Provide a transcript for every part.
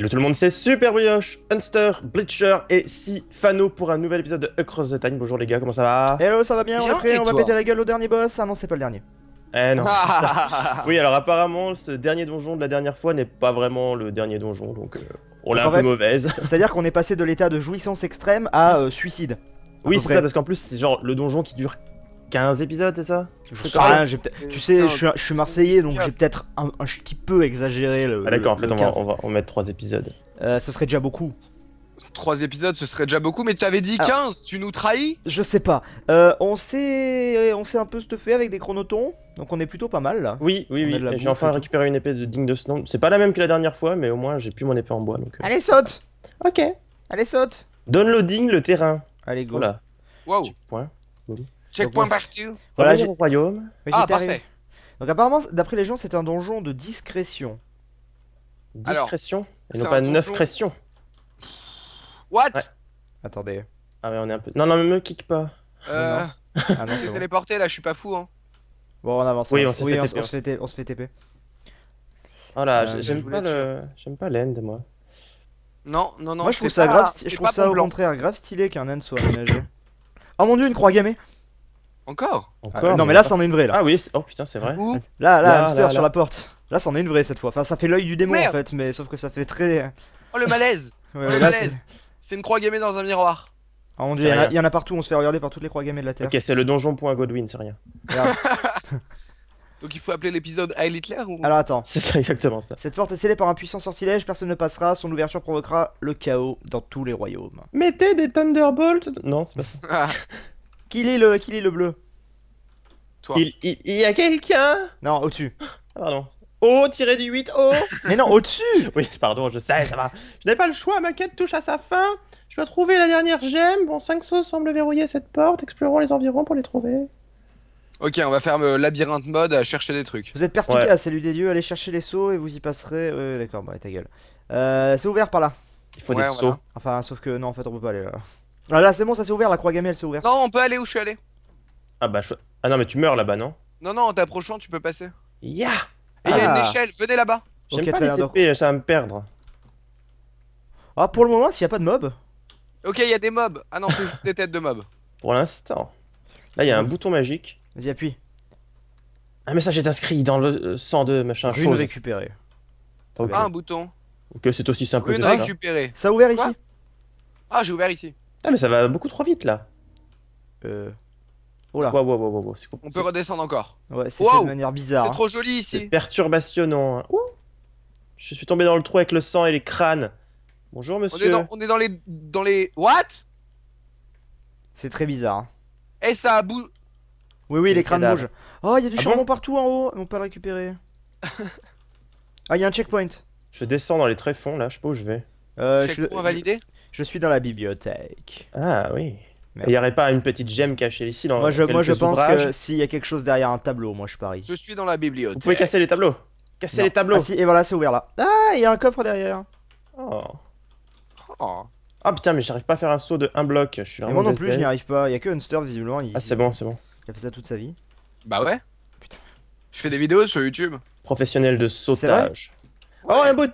Hello tout le monde, c'est Super Brioche, unster Bleacher et Fano pour un nouvel épisode de Across the Time. Bonjour les gars, comment ça va Hello, ça va bien, on est on va péter la gueule au dernier boss. Ah non, c'est pas le dernier. Eh non, Oui, alors apparemment, ce dernier donjon de la dernière fois n'est pas vraiment le dernier donjon, donc euh, on l'a un mauvaise. C'est-à-dire qu'on est passé de l'état de jouissance extrême à euh, suicide. oui, c'est ça, parce qu'en plus, c'est genre le donjon qui dure 15 épisodes, c'est ça je peut-être... Tu sais, je suis, marseillais, donc j'ai peut-être un, petit peu exagéré le. Ah, d'accord, en fait, on va, on, mettre 3 épisodes. Euh, ce serait déjà beaucoup. 3 épisodes, ce serait déjà beaucoup, mais tu avais dit 15, ah. tu nous trahis Je sais pas. Euh, on s'est on s'est un peu stuffé avec des chronotons, donc on est plutôt pas mal là. Oui, oui, oui. J'ai enfin récupéré une épée de digne de ce nom. C'est pas la même que la dernière fois, mais au moins j'ai plus mon épée en bois. Euh. Allez, saute Ok. Allez, saute Downloading le terrain. Allez, go. Voilà. Wow. Point. Checkpoint partout. Voilà, j'ai le royaume. ah, parfait. Donc apparemment, d'après les gens, c'est un donjon de discrétion. Discrétion Ils n'ont pas une neuf pression. What Attendez. Ah ouais, on est un peu... Non, non, mais me kick pas. Euh... Non, non. Ah, non, téléporté, là, je suis pas fou, hein. Bon, on avance. Oui, on, se fait, fait, TP. Oh là, euh, j'aime pas le... J'aime pas l'end, moi. Non, non, non, Moi, je trouve ça grave... Je trouve ça, au contraire, grave stylé qu'un end soit aménagé. Oh mon dieu, une croix gammée encore ah, Non, mais là, c'en est une vraie. Là. Ah oui, oh putain, c'est vrai. là, là, là, sur la porte. Là, c'en est une vraie cette fois. Enfin, ça fait l'œil du démon en fait, mais sauf que ça fait très. Oh le malaise oh, Le malaise C'est une croix gammée dans un miroir. Ah, on dit, il y, en a, partout, on se fait regarder par toutes les croix gammées de la Terre. Ok, c'est le donjon.godwin, c'est rien. Donc il faut appeler l'épisode Heil Hitler ou... Alors attends. C'est ça, exactement ça. Cette porte est scellée par un puissant sortilège, personne ne passera, son ouverture provoquera le chaos dans tous les royaumes. Mettez des Thunderbolts Non, c'est pas ça. Ah. Qui lit le, le bleu Toi. Il, y a quelqu'un Non, au-dessus. Pardon. Oh, tiré du 8, O. Mais non, au-dessus Oui, pardon, je sais, ça va. Je n'ai pas le choix, ma quête touche à sa fin. Je dois trouver la dernière gemme. Bon, 5 sauts semblent verrouiller cette porte. Explorons les environs pour les trouver. Ok, on va faire le labyrinthe mode à chercher des trucs. Vous êtes perspicace, salut des dieux, allez chercher les sauts et vous y passerez. Ouais, d'accord, bah ta gueule. Euh, c'est ouvert par là. Il faut des sauts. Enfin, sauf que non, en fait, on peut pas aller là. Ah là, c'est bon, ça s'est ouvert, la croix gammée elle s'est ouverte. Non, on peut aller où je suis allé. Ah bah, je... ah non, mais tu meurs là-bas, non Non, non, en t'approchant, tu peux passer. Ya Et il y une ah. échelle, venez là-bas. J'aime pas les euh, ça va me perdre. Ah, pour le moment, s'il y a pas de mob. Ok, y'a des mobs. Ah non, c'est juste des têtes de mobs. Pour l'instant. Là, y'a un hmm. bouton magique. Vas-y, appuie. Un message est inscrit dans le euh, sang de machin Rune chose. récupérer. Ah, un bouton. Ok, c'est aussi simple que ça. Ça a ouvert ici Ah, j'ai ouvert ici. Ah mais ça va beaucoup trop vite là. Euh... Oh là. Wow, wow, wow, wow. On peut redescendre encore. Ouais, c'est manière bizarre. Hein. trop joli ici. C'est perturbationnant. Hein. Ouh. Je suis tombé dans le trou avec le sang et les crânes. Bonjour monsieur. On est dans, les dans les what C'est très bizarre. Et hein. eh, ça a Oui oui les, crânes rouges. Oh il y a du ah charbon partout en haut. On peut le récupérer. ah il y a un checkpoint. Je descends dans les tréfonds là. Je sais pas où je vais. Euh, checkpoint je... validé. Je suis dans la bibliothèque. Ah oui. Il n'y aurait pas une petite gemme cachée ici dans le je, moi, je pense que s'il y a quelque chose derrière un tableau, moi je parie. Je suis dans la bibliothèque. Vous pouvez casser les tableaux. Casser les tableaux. Ah, et voilà, c'est ouvert là. Ah, il y a un coffre derrière. Oh. oh. Ah putain, mais j'arrive pas à faire un saut de un bloc. Je suis moi non plus, je arrive pas. Il y a que Hunster visiblement. Ah, c'est bon, c'est bon. Il a fait ça toute sa vie. Bah ouais. Putain. Je fais des vidéos sur YouTube. Professionnel de sautage. Oh, un bouton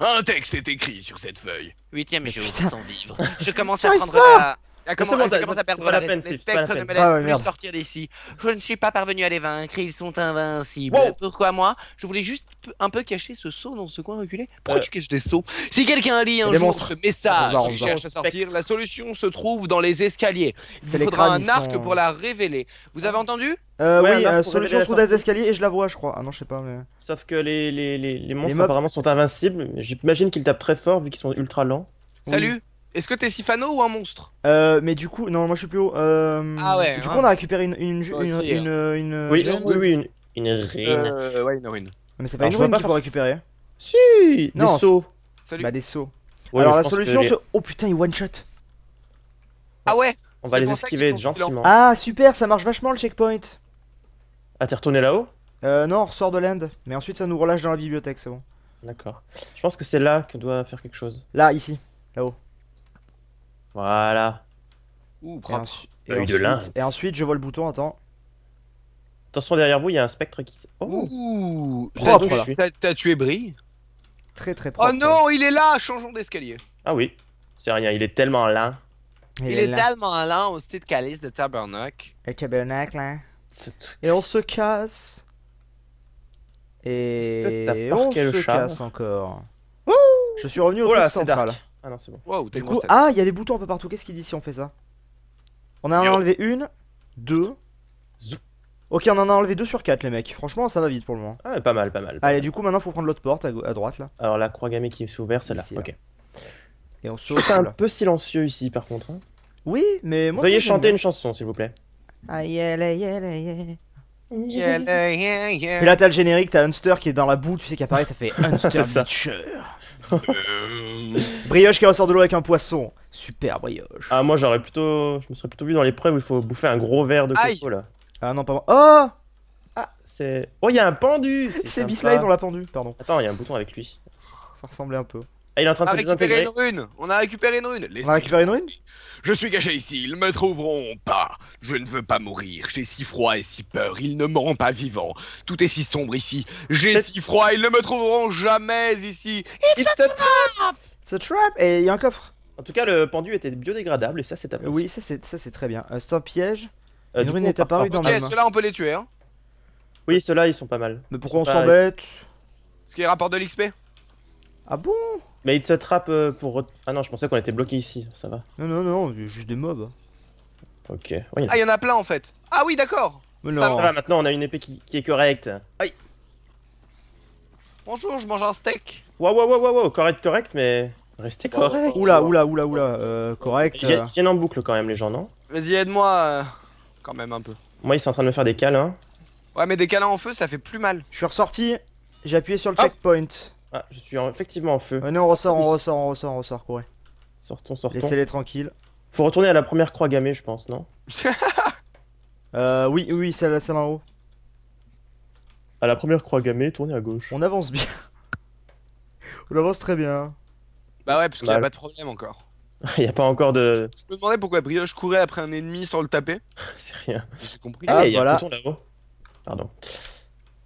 un texte est écrit sur cette feuille. Huitième jour sans livre. Je commence à prendre la... Ah, comment commence, à perdre la, peine, Les spectres ne me ah plus sortir d'ici. Je ne suis pas parvenu à les vaincre, ils sont invincibles. Pourquoi moi Je voulais juste un peu cacher ce saut dans ce coin reculé. Pourquoi tu caches des sauts Si quelqu'un lit un jour ce message qui cherche à sortir, la solution se trouve dans les escaliers. Il faudra un arc pour la révéler. Vous avez entendu euh, oui, euh, solution trouve dans les escaliers et je la vois, je crois. Ah non, je sais pas, Sauf que les, les, les, monstres apparemment sont invincibles. J'imagine qu'ils tapent très fort vu qu'ils sont ultra lents. Salut est-ce que t'es Sifano ou un monstre Euh, mais du coup, non, moi je suis plus haut. Euh... Ah ouais. Du hein. coup, on a récupéré une une une, une, hein. Oui, oui, oui, une une euh, ruine. Euh, ouais, une ruine. Mais c'est pas une ruine qu'il faut récupérer. Si. des sauts. Salut. Bah des sauts. Ouais, Alors la solution, c'est... oh putain, il one shot. Ah ouais. On va les esquiver gentiment. Hein. Ah super, ça marche vachement le checkpoint. Ah t'es retourné là-haut Euh non, on ressort de l'end. Mais ensuite, ça nous relâche dans la bibliothèque, c'est bon. D'accord. Je pense que c'est là que doit faire quelque chose. Là, ici, là-haut. Voilà. Ouh, propre. Et, ensuite, je vois le bouton, attends. Attention, derrière vous, il y a un spectre qui... Oh. Ouh T'as tué Brie Très très oh propre. Oh non, il est là Changeons d'escalier. Ah oui, c'est rien, il est tellement là. Il, est, tellement lent on de calice de tabernacle. Le tabernacle, hein. Et on se casse. Et on se casse encore. Je suis revenu au oh centre. central. Ah non, c'est bon. Wow, Ah, il y a des boutons un peu partout. Qu'est-ce qu'il dit si on fait ça On en a enlevé une, deux. Ok, on en a enlevé deux sur quatre, les mecs. Franchement, ça va vite pour le moment. Ah, pas mal, pas mal. Allez, du coup, maintenant, faut prendre l'autre porte à, droite là. Alors, la croix gammée qui est ouverte, celle-là. Ok. Et on se. C'est un peu silencieux ici, par contre. Hein. Oui, mais moi. Veuillez chanter une chanson, s'il vous plaît. Ah, là, t'as le générique, t'as Unster qui est dans la boue, tu sais, qu'à apparaît, ça fait Hunster euh, brioche qui ressort de l'eau avec un poisson. Super brioche. Ah moi j'aurais plutôt, je me serais plutôt vu dans les l'épreuve où il faut bouffer un gros verre de coco là. Ah non pas moi. Oh Ah c'est. Oh il y a un pendu. C'est Bislide dans l'a pendu, pardon. Attends il y a un bouton avec lui. Ça ressemblait un peu. Ah, il est en train de une rune On a récupéré une rune On a récupéré une rune Je suis caché ici, ils me trouveront pas Je ne veux pas mourir, j'ai si froid et si peur, ils ne me rendent pas vivant. Tout est si sombre ici, j'ai si froid, ils ne me trouveront jamais ici It's, a trap trap Et il y a un coffre En tout cas, le pendu était biodégradable et ça, c'est apprécié. Oui, ça, c'est très bien. Euh, sans piège, euh, une rune est apparue dans ma main. Ok, ceux-là, on peut les tuer, hein Oui, ceux-là, ils sont pas mal. Mais pourquoi on s'embête Ce qui rapporte de l'XP ah bon Mais il se trappe euh, pour... Ah non, je pensais qu'on était bloqué ici, ça va. Non, non, non, juste des mobs. Hein. Ok. ah, il y en a plein en fait Ah oui, d'accord Ça va, maintenant on a une épée qui, est correcte. Aïe Bonjour, je mange un steak Waouh, waouh, waouh, waouh, correct, correct, mais... Restez oh, correct Oula, oula, oula, oula, euh, correct... Ils euh. en boucle quand même les gens, non Vas-y, aide-moi euh, quand même un peu. Moi, ils sont en train de me faire des câlins. Ouais, mais des câlins en feu, ça fait plus mal. Je suis ressorti, j'ai appuyé sur le ah. checkpoint. Ah, je suis effectivement en feu. on ressort, on ressort, on ressort, on ressort, courez. Sortons, sortons. Laissez-les tranquilles. Faut retourner à la première croix gamée, je pense, non Euh, oui, oui, celle, celle en haut. À la première croix gamée, tournez à gauche. On avance bien. on avance très bien. Bah ouais, parce qu'il n'y a pas de problème encore. Il n'y a pas encore de. Je me demandais pourquoi Brioche courait après un ennemi sans le taper. C'est rien. J'ai compris. Ah, ah voilà. Pardon.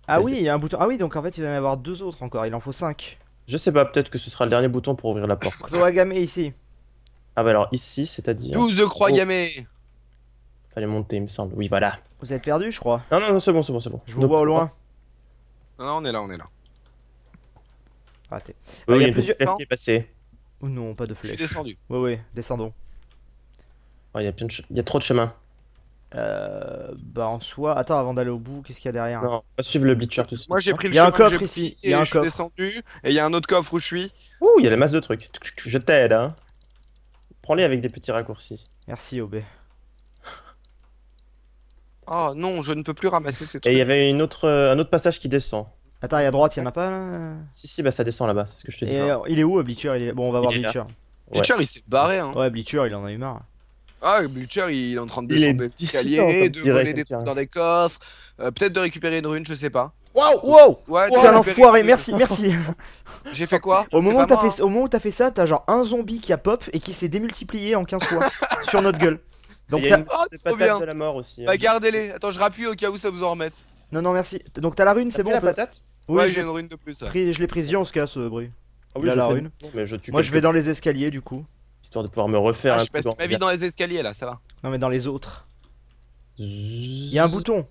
Ah oui, il y a un bouton. Ah oui, donc en fait, il va y en avoir deux autres encore. Il en faut cinq. Je sais pas, peut-être que ce sera le dernier bouton pour ouvrir la porte. Kurogame ici. Ah bah alors ici, c'est-à-dire. 12 de croix oh. Fallait monter, il me semble. Oui, voilà. Vous êtes perdu, je crois. Non, non, non, c'est bon, c'est bon, c'est bon. Je vous vois au loin. Non, non, on est là, on est là. Raté. Oui, ah, il y a plusieurs flèche qui est passé Oh, non, pas de flèche. Je suis descendu. Oui, oui, descendons. Oh, il, y a plein trop de chemins. Euh, bah en soi, attends avant d'aller au bout, qu'est-ce qu'il y a derrière Non, va suivre le bleacher tout de suite. Moi j'ai hein. pris le Il y un coffre ici, il un descendu et il y a un autre coffre où je suis. Ouh, il y a des masses de trucs. Je t'aide hein. Prends-les avec des petits raccourcis. Merci Obé. Oh non, je ne peux plus ramasser ces trucs. Et il y avait une autre, euh, un autre passage qui descend. Attends, il y à droite, il y en a pas là Si, si, bah ça descend là-bas, c'est ce que je te dis. Et il est où, euh, Bleacher il est... Bon, on va voir Bleacher. Bleacher, il s'est barré, hein. Ouais, Bleacher, il en a eu marre. Ah, Butcher, il est en train de descendre des escaliers, de voler des trucs dans des coffres, euh, peut-être de récupérer une rune, je sais pas. Waouh Wow Ouais, wow. t'as l'enfoiré, merci, merci J'ai fait quoi au moment, as fait, hein. au moment, où t'as fait ça, t'as genre un zombie qui a pop et qui s'est démultiplié en 15 fois sur notre gueule. Donc oh, c'est pas bien de la mort aussi. Hein. Bah gardez-les, attends, je rappuie au cas où ça vous en remette. Non, non, merci. Donc t'as la rune, c'est bon la patate ouais, j'ai une rune de plus. Je l'ai prise, on se casse, euh, Bruit. Ah la rune. Moi je vais dans les escaliers du coup histoire de pouvoir me refaire ah, je passe ma vie dans les escaliers là, ça va. Non mais dans les autres. Il y a un bouton.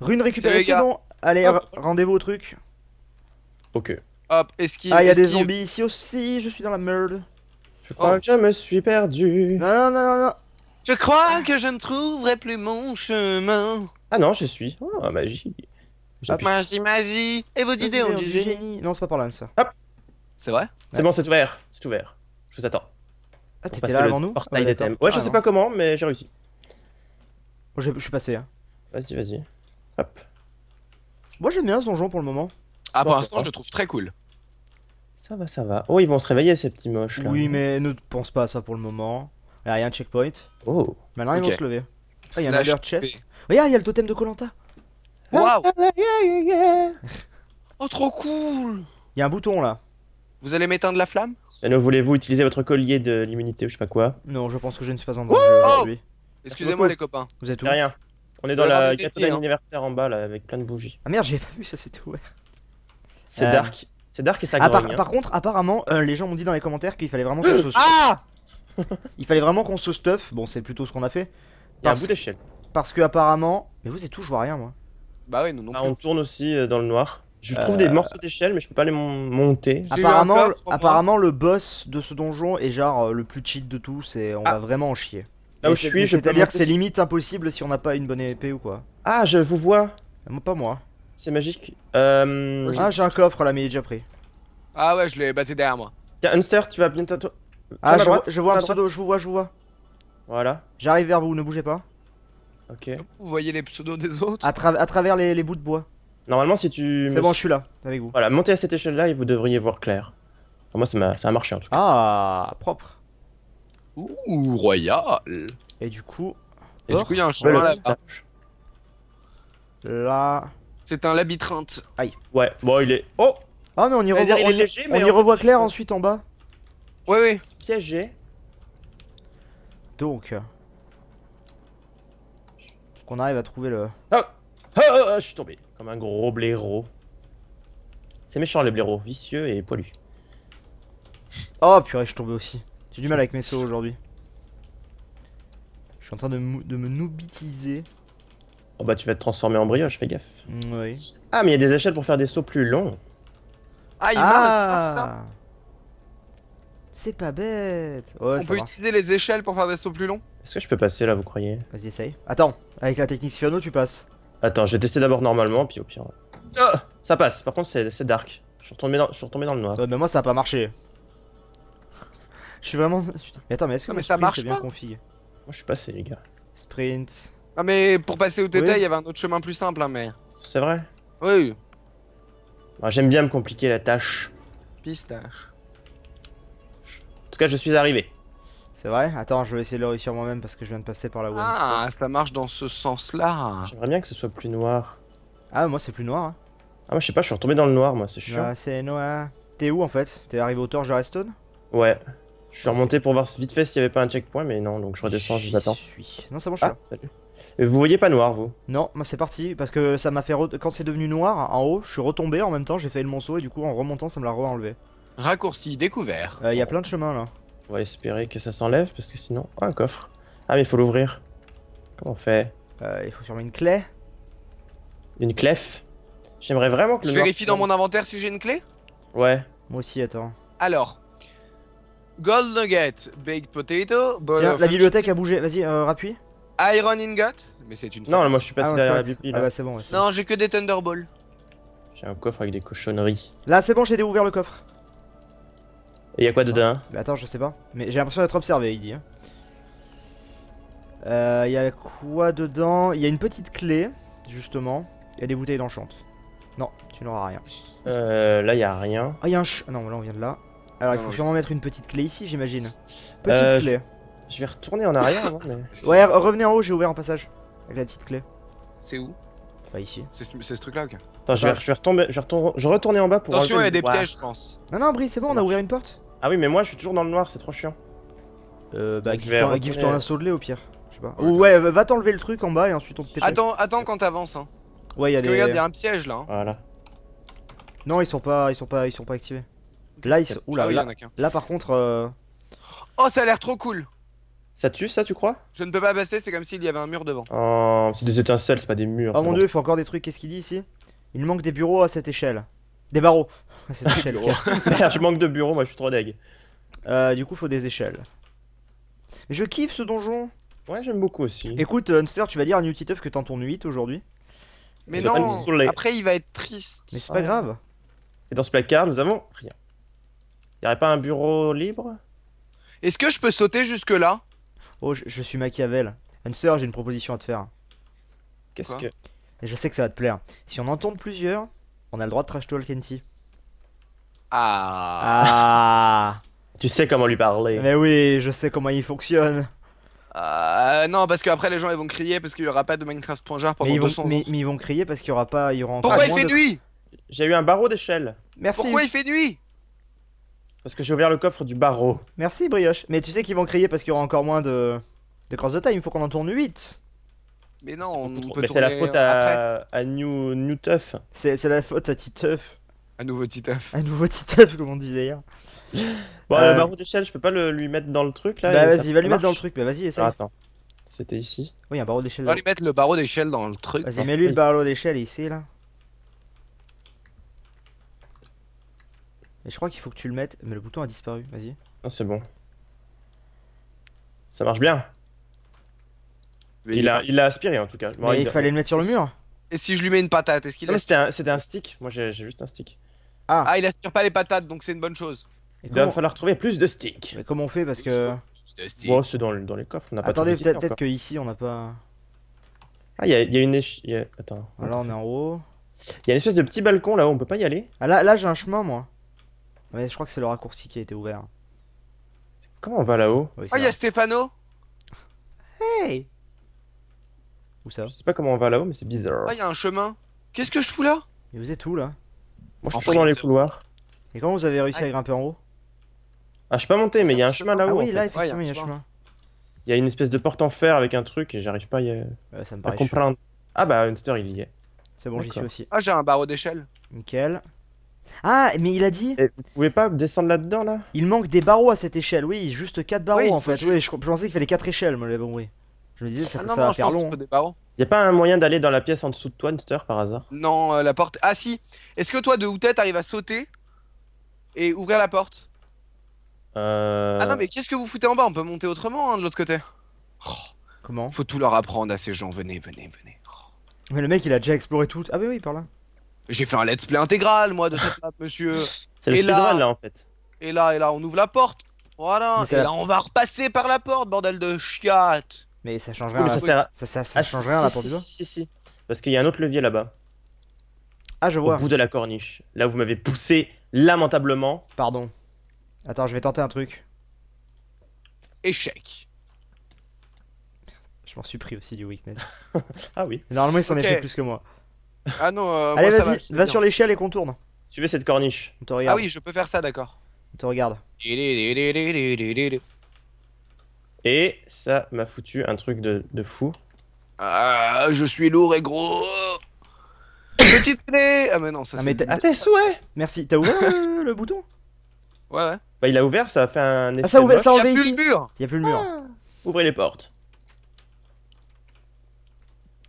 Rune récupérée, c'est bon. Allez, rendez-vous au truc. Ok. Hop, esquive. Ah, il y des zombies ici aussi, je suis dans la merde. Je crois oh. que je me suis perdu. Non, non, non, non. Je crois que je ne trouverai plus mon chemin. Ah non, je suis. Oh, magie. Hop, magie, magie. Et vos idées ont du génie. Non, c'est pas par là, ça. Hop. C'est vrai C'est bon, c'est ouvert. C'est ouvert. Je vous attends. Ah, t'étais là avant nous Portail ouais, des Ouais, je sais ah. pas comment, mais j'ai réussi. Bon, je, suis passé. Hein. Vas-y, vas-y. Hop. Moi, j'aime bien ce donjon pour le moment. Ah, pour l'instant, je le trouve très cool. Ça va, ça va. Oh, ils vont se réveiller, ces petits moches là. Oui, mais ne pense pas à ça pour le moment. il y a un checkpoint. Oh. Maintenant, ils vont se lever. Ah, il y a un other chest. Regarde, il y a le totem de Colanta. Waouh! Oh, trop cool! Il y a un bouton là. Vous allez m'éteindre la flamme Alors, voulez-vous utiliser votre collier de l'immunité ou je sais pas quoi Non, je pense que je ne suis pas en danger aujourd'hui. Excusez-moi les copains. Vous êtes où Rien. On est dans la quatrième hein. anniversaire en bas là avec plein de bougies. Ah merde, j'ai pas vu ça, c'était ouvert. C'est euh, dark. C'est dark et ça ah, hein. Par, contre, apparemment, euh, les gens m'ont dit dans les commentaires qu'il fallait vraiment qu'on se Ah Il fallait vraiment qu'on se stuff. Bon, c'est plutôt ce qu'on a fait. Par bout d'échelle. Parce que apparemment, mais vous êtes où Je vois rien moi. Bah oui, nous non. Bah, on tourne aussi euh, dans le noir. Je trouve des euh, morceaux d'échelle, mais je peux pas les monter. Apparemment, apparemment le boss de ce donjon est genre euh, le plus cheat de tout. C'est on ah. va vraiment en chier. Là où je suis, c'est-à-dire que c'est limite impossible si on n'a pas une bonne épée ou quoi. Ah, je vous vois. pas moi. C'est magique. Euh, ah, j'ai un coffre là, mais il est déjà pris. Ah ouais, je l'ai batté derrière moi. Tiens, Hunster, tu vas bien Ah, je, vois, je vois un pseudo, je vous vois, je vous vois. Voilà. J'arrive vers vous, ne bougez pas. Ok. Vous voyez les pseudos des autres à, travers les bouts de bois. Normalement, si tu. C'est bon, je suis là, avec vous. Voilà, montez à cette échelle-là et vous devriez voir clair. moi, ça a... marché en tout cas. Ah, propre. Ouh, royal. Et du coup. Et du coup, il y a un chemin là-bas. Là. C'est un labyrinthe. Aïe. Ouais, bon, il est. Oh Ah, mais on y revoit, Claire y revoit clair ensuite en bas. Ouais, ouais. Piégé. Donc. Euh, qu'on arrive à trouver le. Ah oh, oh, oh je suis tombé. Comme un gros blaireau. C'est méchant les blaireaux, vicieux et poilu. Oh purée, je suis tombé aussi. J'ai du mal avec mes sauts aujourd'hui. Je suis en train de, me noobitiser. Oh bah tu vas te transformer en brioche, fais gaffe. Mm, ah mais il y a des échelles pour faire des sauts plus longs. Ah, il ah. c'est ça C'est pas bête. On peut utiliser les échelles pour faire des sauts plus longs Est-ce que je peux passer là, vous croyez Vas-y, essaye. Attends, avec la technique Fiona, tu passes. Attends, je vais tester d'abord normalement, puis au pire. Ah, ça passe, par contre c'est dark. Je suis, retombé dans, suis dans le noir. Ouais, mais moi ça a pas marché. Je suis vraiment. Mais attends, mais est-ce que ça marche bien pas Moi je suis passé, les gars. Sprint. Ah, mais pour passer au TT, il y avait un autre chemin plus simple, hein, mais. C'est vrai Oui. J'aime bien me compliquer la tâche. Pistache. En tout cas, je suis arrivé. C'est vrai Attends, je vais essayer de le réussir moi-même parce que je viens de passer par la Ah, ça marche dans ce sens-là J'aimerais bien que ce soit plus noir. Ah, moi c'est plus noir. Hein. Ah, moi je sais pas, je suis retombé dans le noir, moi, c'est chiant. Ah, c'est noir. T'es où en fait T'es arrivé au torche de Redstone Ouais. Je suis remonté pour voir vite fait s'il y avait pas un checkpoint, mais non, donc je redescends, je t'attends. Suis... Non, c'est bon, je ah, suis Salut. Vous voyez pas noir, vous Non, moi c'est parti, parce que ça m'a fait. Quand c'est devenu noir, en haut, je suis retombé en même temps, j'ai fait le monceau, et du coup, en remontant, ça me l'a re-enlevé. Raccourci découvert. Il euh, y a plein de chemins là. On va espérer que ça s'enlève parce que sinon... Oh un coffre. Ah, mais il faut l'ouvrir. Comment on fait euh, Il faut sûrement une clé. Une clef J'aimerais vraiment que Je vérifie dans mon inventaire si j'ai une clé Ouais. Moi aussi, attends. Alors. Gold nugget, baked potato, la bibliothèque a bougé, vas-y, euh, rappuie. Iron ingot Mais c'est une. Non, moi je suis passé ah, derrière la bibliothèque. Ah bah c'est bon, Non, j'ai que des thunderbolts. J'ai un coffre avec des cochonneries. Là, c'est bon, j'ai découvert le coffre. Et y'a quoi dedans hein Attends, je sais pas. Mais j'ai l'impression d'être observé, il dit. Hein. Euh, y'a quoi dedans Y'a une petite clé, justement. Y'a des bouteilles d'enchante. Non, tu n'auras rien. Euh, là, y'a rien. Ah, y'a un ch... Ah non, là, on vient de là. Alors, il faut sûrement mettre une petite clé ici, j'imagine. Euh, petite clé. Je... vais retourner en arrière hein, avant, Ouais, revenez en haut, j'ai ouvert un passage. Avec la petite clé. C'est où Bah, ici. C'est ce, truc-là, ok. Attends, je vais, bah. retourner en bas pour... Attention, il y a des pièges, je pense. Non, non, Brice, c'est bon, on a ouvert une porte. Ah oui, mais moi je suis toujours dans le noir, c'est trop chiant. Euh, bah, give toi un saut de lait au pire. ouais, va t'enlever le truc en bas et ensuite on te Attends, attends quand t'avances. Hein. Ouais, y'a des... un piège là. Hein. Voilà. Non, ils sont pas, ils sont pas, ils sont pas activés. Là, ils sont. Oula, ah là, par contre. Euh, oh, ça a l'air trop cool. Ça tue, ça, tu crois Je ne peux pas passer, c'est comme s'il y avait un mur devant. Oh, c'est des étincelles, c'est pas des murs. Oh mon dieu, il faut encore des trucs. Qu'est-ce qu'il dit ici Il manque des bureaux à cette échelle. Des barreaux. Ah, je manque de bureau, moi je suis trop deg. Euh, du coup, faut des échelles. Je kiffe ce donjon. Ouais, j'aime beaucoup aussi. Écoute, euh, Hunter, tu vas dire à New que t'en tournes 8 aujourd'hui. Mais non, après il va être triste. Mais c'est pas grave. Et dans ce placard, nous avons rien. Y pas un bureau libre Est-ce que je peux sauter jusque là Oh, je, suis Machiavel. Hunter, j'ai une proposition à te faire. Qu'est-ce que je sais que ça va te plaire. Si on en tourne plusieurs, on a le droit de trash talk Kenty. Ah. ah. Tu sais comment lui parler. Mais oui, je sais comment il fonctionne. Euh, non, parce qu'après les gens ils vont crier parce qu'il y aura pas de Minecraft.jar pendant mais ils vont, mais, ils vont crier parce qu'il y aura pas. y Pourquoi il fait nuit J'ai eu un barreau d'échelle. Merci. Pourquoi il fait nuit Parce que j'ai ouvert le coffre du barreau. Merci, Brioche. Mais tu sais qu'ils vont crier parce qu'il y aura encore moins de. de cross de time. Il faut qu'on en tourne 8. Mais non, on, on peut Mais c'est la faute à, New, New Tuff. C'est la faute à Titeuf. Un nouveau titre. Un nouveau Titeuf, comme on disait hier. Bon, le barreau d'échelle, je peux pas le, lui mettre dans le truc là Bah vas-y, va lui mettre dans le truc, Mais vas-y, essaye. attends, c'était ici. Oui, un barreau d'échelle. Va lui mettre le barreau d'échelle dans le truc. Vas-y, mets-lui le barreau d'échelle ici là. Et je crois qu'il faut que tu le mettes, mais le bouton a disparu, vas-y. Ah, c'est bon. Ça marche bien. il, il a, aspiré en tout cas. il, fallait le mettre sur le mur. Et si je lui mets une patate, est-ce qu'il a... C'était un stick, moi j'ai juste un stick. Ah. ah. il aspire pas les patates, donc c'est une bonne chose. Il va falloir trouver plus de sticks. Mais comment on fait Parce que. c'est dans, les coffres, on n'a pas Attendez, peut-être que ici on n'a pas. Ah, il y, a une échelle. Attends. Alors, on, est en haut. Il y a une espèce de petit balcon là-haut, on peut pas y aller. Ah, là, là j'ai un chemin, moi. Ouais, je crois que c'est le raccourci qui a été ouvert. Comment on va là-haut Oh, il y a Stefano Hey Où ça Je sais pas comment on va là-haut, mais c'est bizarre. Oh, il y a un chemin. Qu'est-ce que je fous là Mais vous êtes où là moi, je suis toujours dans les couloirs. Et comment vous avez réussi à grimper en haut Ah, je suis pas monté, mais il y a un ah, chemin ah là-haut. Ah oui, là, effectivement, il y a un chemin. Il y a une espèce de porte en fer avec un truc et j'arrive pas bah, à, y... ça comprendre. Ah bah, Hunter, il y est. C'est bon, j'y suis aussi. Ah, j'ai un barreau d'échelle. Nickel. Ah, mais il a dit. vous pouvez pas descendre là-dedans là Il manque des barreaux à cette échelle, oui, juste 4 barreaux en fait. Oui, je, pensais qu'il fallait 4 échelles, mais bon, oui. Je me disais, ça, ah non, va non, faire long. des barreaux. Y a pas un moyen d'aller dans la pièce en dessous de toi, Nster, par hasard Non, euh, la porte. Ah si Est-ce que toi, de où tête arrive à sauter et ouvrir la porte euh... Ah non, mais qu'est-ce que vous foutez en bas On peut monter autrement hein, de l'autre côté. Oh. Comment Faut tout leur apprendre à ces gens. Venez, venez, venez. Oh. Mais le mec, il a déjà exploré tout. Ah, bah oui, par là. J'ai fait un let's play intégral, moi, de cette map, monsieur. C'est le là... là, en fait. Et là, et là, on ouvre la porte. Voilà. Et là, on va repasser par la porte, bordel de chiottes. Mais ça change rien. ça, change rien si, si, Parce qu'il y a un autre levier là-bas. Ah, je vois. Au bout de la corniche. Là, vous m'avez poussé lamentablement. Pardon. Attends, je vais tenter un truc. Échec. Je m'en suis pris aussi du weakness. ah oui. Normalement, ils s'en est fait plus que moi. Ah non, euh, Allez, vas-y, va, sur l'échelle et contourne. Suivez cette corniche. Ah oui, je peux faire ça, d'accord. On te regarde. Et ça m'a foutu un truc de, de fou. Ah, je suis lourd et gros. Petite clé Ah mais non, ça ah, mais c'est... Ah, t'es souhait Merci, t'as ouvert le bouton Ouais, ouais. Bah il a ouvert, ça a fait un effet Ah ça a ouvert, ça a plus le mur Il y a plus le mur. Ah. Ouvrez les portes.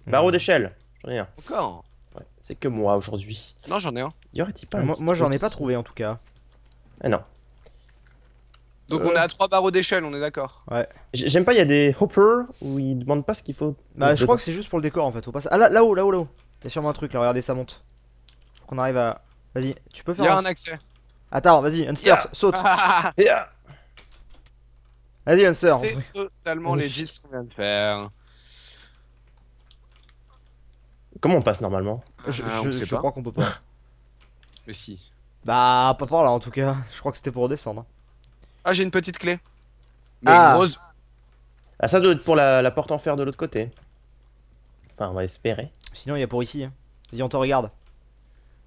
Hmm. Barreau d'échelle. J'en ai un. Encore ouais, c'est que moi aujourd'hui. Non, j'en ai un. Y aurait-il pas euh, Moi, moi j'en ai pas trouvé en tout cas. Ah non. Donc euh. on est à trois barreaux d'échelle, on est d'accord. Ouais. J'aime pas, il y a des hoppers où ils demandent pas ce qu'il faut. Bah, je crois que c'est juste pour le décor en fait. Faut pas... Ah là, là-haut, là-haut, là-haut. Il sûrement un truc là, regardez, ça monte. Faut qu'on arrive à. Vas-y, tu peux faire. Il y un, accès. Attends, vas-y, Unster, saute. Vas-y, Unster. C'est totalement légitime ce qu'on vient de faire. Comment on passe normalement Je, je, euh, crois qu'on peut pas. Mais si. Bah, pas par là en tout cas. Je crois que c'était pour descendre. Hein. Ah, j'ai une petite clé. Mais ah. Ah, ça doit être pour la, porte en fer de l'autre côté. Enfin, on va espérer. Sinon, il y a pour ici. Hein. Vas-y, on te regarde.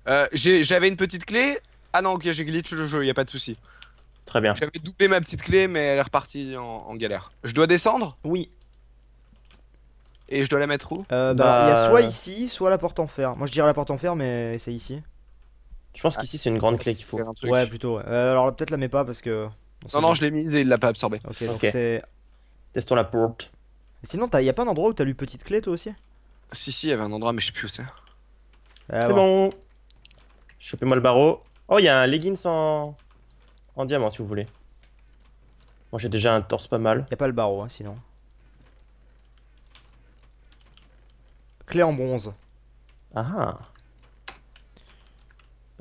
Euh, J'avais une petite clé. Ah non, ok, j'ai glitch le jeu, y a pas de souci. Très bien. J'avais doublé ma petite clé, mais elle est repartie en, galère. Je dois descendre Oui. Et je dois la mettre où euh, bah, bah, il y a soit ici, soit la porte en fer. Moi, je dirais la porte en fer, mais c'est ici. Je pense qu'ici, c'est une grande clé qu'il faut. Ouais, plutôt. Ouais. Euh, alors, peut-être la mets pas parce que. Non, non, je l'ai mise et il l'a pas absorbé. Ok, donc c'est. Testons la porte. Sinon, il y a pas un endroit où t'as lu petite clé toi aussi Si, si, il y avait un endroit, mais je sais plus où c'est. Ah, c'est bon. Chopez-moi le barreau. Oh, il y a un leggings en... en diamant si vous voulez. Moi j'ai déjà un torse pas mal. Y a pas le barreau hein, sinon. Clé en bronze. Ah.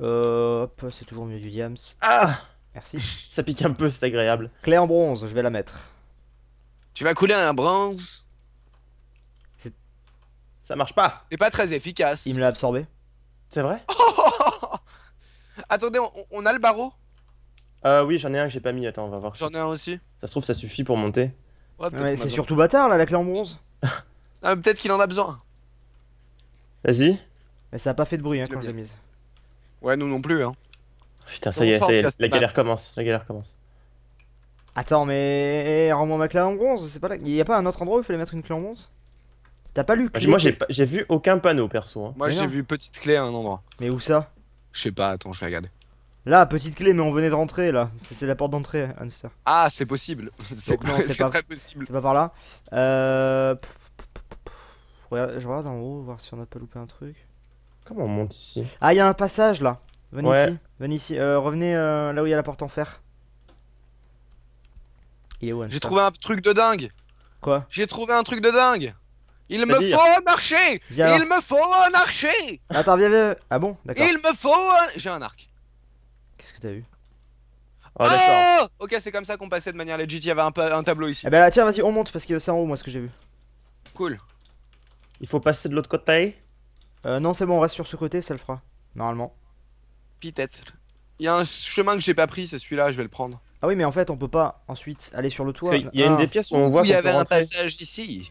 Euh, hop, c'est toujours mieux du diams. Ah Merci. Ça pique un peu, c'est agréable. Clé en bronze, je vais la mettre. Tu vas couler un bronze Ça marche pas. C'est pas très efficace. Il me l'a absorbé. C'est vrai Attendez, on, a le barreau Euh oui, j'en ai un que j'ai pas mis. Attends, on va voir. J'en ai un aussi. Ça se trouve, ça suffit pour monter. Ouais, c'est surtout bâtard là, la clé en bronze. ah, peut-être qu'il en a besoin. Vas-y. Mais ça a pas fait de bruit hein, quand je l'ai mise. Ouais, nous non plus hein. Putain, ça y est, la galère commence, la galère commence. Attends, mais rends-moi ma clé en bronze, c'est pas là. Y a pas un autre endroit où il fallait mettre une clé en bronze T'as pas lu clé Moi j'ai vu aucun panneau perso. Hein. Moi j'ai vu petite clé à un endroit. Mais où ça Je sais pas, attends, je vais regarder. Là, petite clé, mais on venait de rentrer là. C'est la porte d'entrée, Anster. Ah, c'est possible. C'est très possible. C'est pas par là. Euh. Je regarde en haut, voir si on a pas loupé un truc. Comment on monte ici Ah, il y a un passage là. Venez ici, venez ici. Euh, revenez euh, là où il y a la porte en fer. Il est où J'ai trouvé un truc de dingue. Quoi J'ai trouvé un truc de dingue. Il me faut un archer Il me faut un archer Attends, viens, viens. Ah bon D'accord. Il me faut un... J'ai un arc. Qu'est-ce que t'as vu Oh, ah, d'accord ok, c'est comme ça qu'on passait de manière legit. Il y avait un, tableau ici. Eh ben là, tiens, vas-y, on monte parce que c'est en haut, moi, ce que j'ai vu. Cool. Il faut passer de l'autre côté euh, Non, c'est bon, on reste sur ce côté, ça le fera. Normalement. Il y a un chemin que j'ai pas pris, c'est celui-là, je vais le prendre. Ah oui, mais en fait, on peut pas ensuite aller sur le toit. Il y a une ah. des pièces où on voit. Il y avait un passage ici.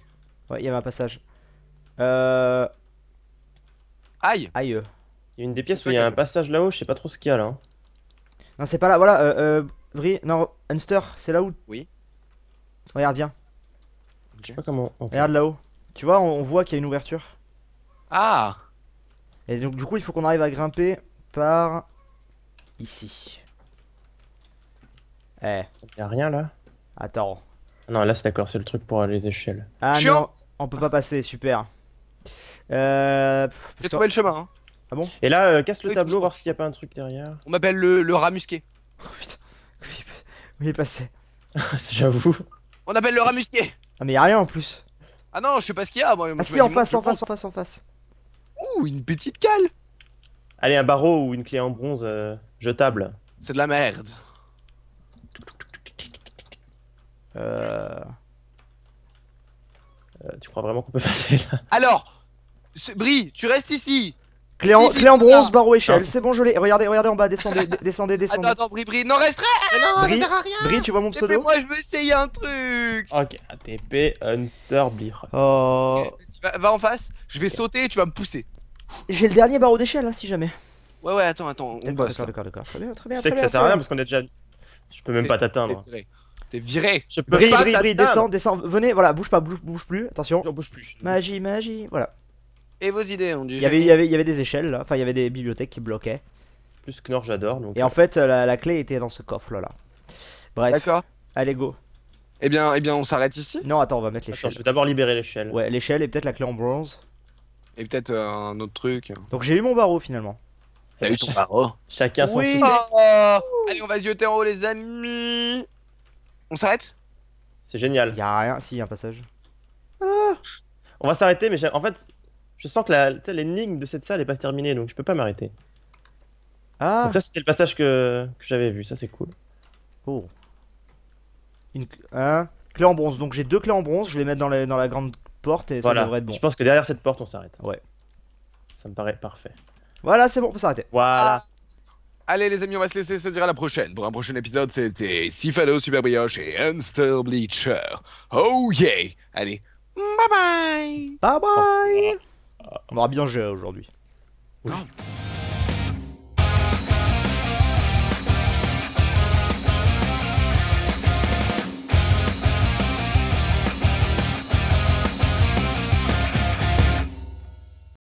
Ouais, il y avait un passage. Euh. Aïe Aïe Il y a une des pièces où il y a un passage là-haut, je sais pas trop ce qu'il y a là. Hein. Non, c'est pas là, voilà, euh. euh non, Hunster, c'est là où Oui. Regarde, viens. Je sais pas comment. Regarde là-haut. Tu vois, on, voit qu'il y a une ouverture. Ah Et donc, du coup, il faut qu'on arrive à grimper par ici. Eh. Y'a rien là Attends. Non, là c'est d'accord, c'est le truc pour les échelles. Ah non, on peut pas passer, super. Euh. J'ai trouvé le chemin, hein. Ah bon Et là, euh, casse le tableau, voir s'il y a pas un truc derrière. On m'appelle le, le rat musqué. Oh putain, où il est passé J'avoue. On appelle le rat musqué Ah mais y'a rien en plus. Ah non, je sais pas ce qu'il y a. Moi, ah si, en face, en face, en face, en face. Ouh, une petite cale Allez, un barreau ou une clé en bronze euh, jetable. C'est de la merde. Euh, euh, tu crois vraiment qu'on peut passer là Alors Brie, tu restes ici Clé en, bronze, barreau échelle, c'est bon je l'ai, regardez, regardez en bas, descendez, descendez, descendez Attends, Brie, Brie, non reste Non, à rien Brie, tu vois mon pseudo moi je veux essayer un truc Ok, ATP, Unster, Brie oh. Va, en face, je vais sauter et tu vas me pousser j'ai le dernier barreau d'échelle, hein, si jamais. Ouais, ouais, attends, attends. on d'accord, bien. C'est que ça sert à rien parce qu'on est déjà. Je peux même pas t'atteindre. T'es viré. Je peux pas descend, Venez, voilà, bouge pas, bouge, bouge plus. Attention. J'en bouge plus. Magie, magie, voilà. Et vos idées, on dit. Il y avait, il y avait, y avait des échelles, là. Enfin, il y avait des bibliothèques qui bloquaient. Plus que Nord j'adore. Donc... Et en euh. fait, la, la, clé était dans ce coffre, là. là. Bref. D'accord. Allez, go. Et eh bien, et eh bien, on s'arrête ici. Non, attends, on va mettre l'échelle. Attends, je vais d'abord libérer l'échelle. Ouais, l'échelle et peut-être la clé en bronze. Et peut-être euh, un autre truc. Donc j'ai eu mon barreau finalement. T'as eu ton barreau Chacun son oui. Ah. Allez, on va zioter en haut, les amis. On s'arrête C'est génial. Y'a rien, si, y un passage. Ah. On va s'arrêter, mais en fait, je sens que l'énigme de cette salle est pas terminée, donc je peux pas m'arrêter. Ah. ça, c'était le passage que, j'avais vu. Ça, c'est cool. Oh. Une... Hein Clé en bronze. Donc j'ai deux clés en bronze. Je vais les mettre dans la grande porte et voilà. ça devrait être bon. Je pense que derrière cette porte, on s'arrête. Ouais. Ça me paraît parfait. Voilà, c'est bon, on peut s'arrêter. Voilà. Ah. Allez les amis, on va se laisser se dire à la prochaine. Pour un prochain épisode, c'était Sifalo, Super Brioche et Unster Bleacher. Oh yeah Allez, bye bye Bye bye On aura bien joué aujourd'hui.